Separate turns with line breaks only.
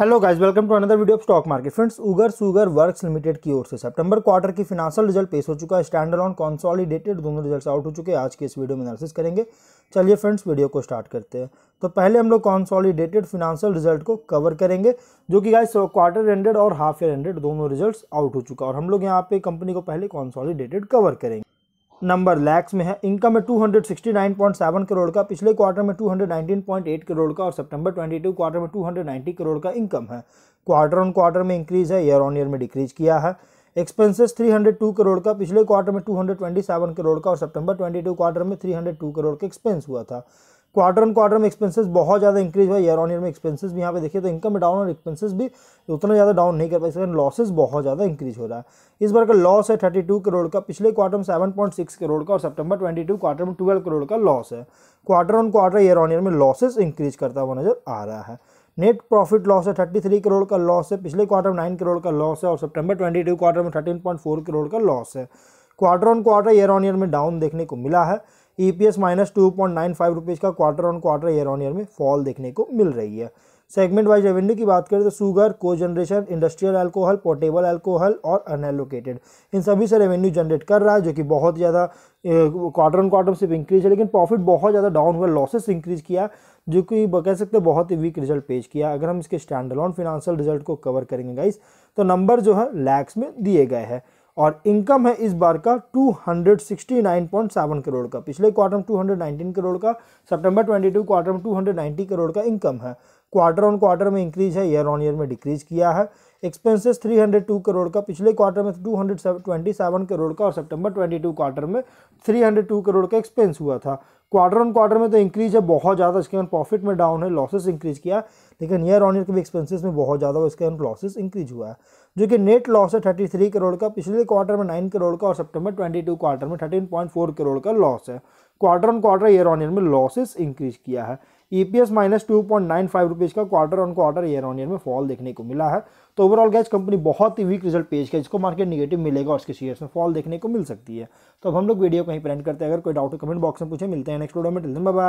hello guys welcome to another video of stock market friends Ugar sugar works limited की ओर से सितंबर quarter की फिनेंशियल रिजल्ट पेश हो चुका है स्टैंडर्ड ऑन कॉन्सॉलिडेटेड दोनों रिजल्ट्स आउट हो चुके हैं आज के इस वीडियो में एनालिसिस करेंगे चलिए फ्रेंड्स वीडियो को स्टार्ट करते हैं तो पहले हम लोग कॉन्सॉलीडेटेड फिनांशियल रिजल्ट को कवर करेंगे जो कि गाइस क्वार्टर एंडेड और हाफ ईयर एंडेड दोनों रिजल्ट आउट हो चुका है और हम लोग यहाँ पे कंपनी को पहले कॉन्सॉलीडेटेड कवर करेंगे नंबर लैक्स में है इनकम में 269.7 करोड़ का पिछले क्वार्टर में 219.8 करोड़ का और सितंबर 22 क्वार्टर में 290 करोड़ का इनकम है क्वार्टर ऑन क्वार्टर में इंक्रीज है ईयर ऑन ईयर में डिक्रीज किया है एक्सपेंसेस 302 करोड़ का पिछले क्वार्टर में 227 करोड़ का और सितंबर 22 क्वार्टर में 302 करोड़ का एक्सपेंस हुआ था क्वार्टर एंड क्वार्टर में एक्सपेंसेस बहुत ज़्यादा इंक्रीज हुआ ईयर ऑन ईयर में एक्सपेंसेस भी यहाँ पे देखिए तो इनकम डाउन और एक्सपेंसेस भी उतना ज़्यादा डाउन नहीं कर पाए इसका लॉसेस बहुत ज़्यादा इंक्रीज हो रहा है इस बार का लॉस है थर्टी टू करोड़ का पिछले क्वार्टर में सेवन पॉइंट सिक्स करोड़ का और सेप्टेम्बर ट्वेंटी टू क्वार्टर में ट्वेल्व करोड़ का लॉस है quarter on quarter year on year में लॉसेज इंक्रीज करता हुआ नजर आ रहा है नेट प्रॉफिट लॉस है थर्टी थ्री करोड़ का लॉस है पिछले क्वार्टर में नाइन करोड़ का लॉस है और सेप्टेम्बर ट्वेंटी टू क्वार्टर में थर्टीन पॉइंट फोर करोड़ का लॉस है quarter on quarter year on year में डाउन देखने को मिला है E P S minus two point nine five rupees का quarter on quarter year on year में फॉल देखने को मिल रही है सेगमेंट वाइज रेवेन्यू की बात करें तो sugar cogeneration industrial alcohol portable alcohol और अनएलोकेटेड इन सभी से रेवेन्यू जनरेट कर रहा है जो कि बहुत ज़्यादा क्वार्टर ऑन क्वार्टर सिर्फ इंक्रीज है लेकिन प्रॉफिट बहुत ज़्यादा डाउन हुआ लॉसेस इंक्रीज किया जो कि कह सकते हैं बहुत ही वीक रिजल्ट पेश किया अगर हम इसके स्टैंडलॉन अलॉन फिनेंशियल रिजल्ट को कवर करेंगे गाइस तो नंबर जो है लैक्स में दिए गए हैं और इनकम है इस बार का 269.7 करोड़ का पिछले क्वार्टर में 219 करोड़ का सितंबर 22 क्वार्टर में 290 करोड़ का इनकम है क्वार्टर ऑन क्वार्टर में इंक्रीज है ईयर ऑन ईयर में डिक्रीज किया है एक्सपेंसेस 302 करोड़ का पिछले क्वार्टर में 227 करोड़ का और सितंबर 22 क्वार्टर में 302 करोड़ का एक्सपेंस हुआ था क्वार्टर ऑन क्वार्टर में तो इंक्रीज है बहुत ज़्यादा इसके कारण प्रॉफिट में डाउन है लॉसेस इंक्रीज किया लेकिन ईयर ऑन ईयर के भी एक्सपेंसेस में बहुत ज़्यादा हुआ इसके कारण लॉसेस इंक्रीज हुआ है जो कि नेट लॉस है थर्टी थ्री करोड़ का पिछले क्वार्टर में नाइन करोड़ का और सेप्टेम्बर ट्वेंटी टू क्वार्टर में थर्टीन पॉइंट फोर करोड़ का लॉस है quarter on quarter year on year में लॉसेस इंक्रीज किया है E P S minus two point nine five rupees का quarter on quarter year on year में fall देखने को मिला है तो ओवरऑल गैस कंपनी बहुत ही वीक रिजल्ट पेश किया जिसको मार्केट निगेटिव मिलेगा और इसके शेयर्स में फॉल देखने को मिल सकती है तो अब हम लोग वीडियो कहीं प्रेंट करते हैं अगर कोई डाउट कमेंट बॉक्स में पूछे मिलते हैं नेक्स्ट वीडियो में टिल बाय